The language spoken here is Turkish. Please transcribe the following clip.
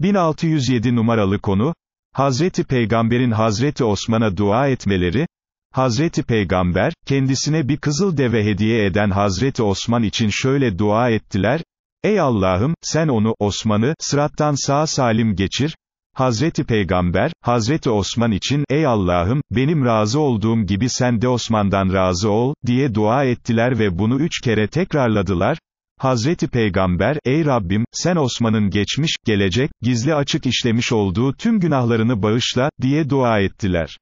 1607 numaralı konu, Hazreti Peygamber'in Hazreti Osman'a dua etmeleri, Hazreti Peygamber, kendisine bir kızıl deve hediye eden Hazreti Osman için şöyle dua ettiler, Ey Allah'ım, sen onu, Osman'ı, sırattan sağ salim geçir, Hazreti Peygamber, Hazreti Osman için, Ey Allah'ım, benim razı olduğum gibi sen de Osman'dan razı ol, diye dua ettiler ve bunu üç kere tekrarladılar, Hazreti Peygamber, ey Rabbim, sen Osman'ın geçmiş, gelecek, gizli açık işlemiş olduğu tüm günahlarını bağışla, diye dua ettiler.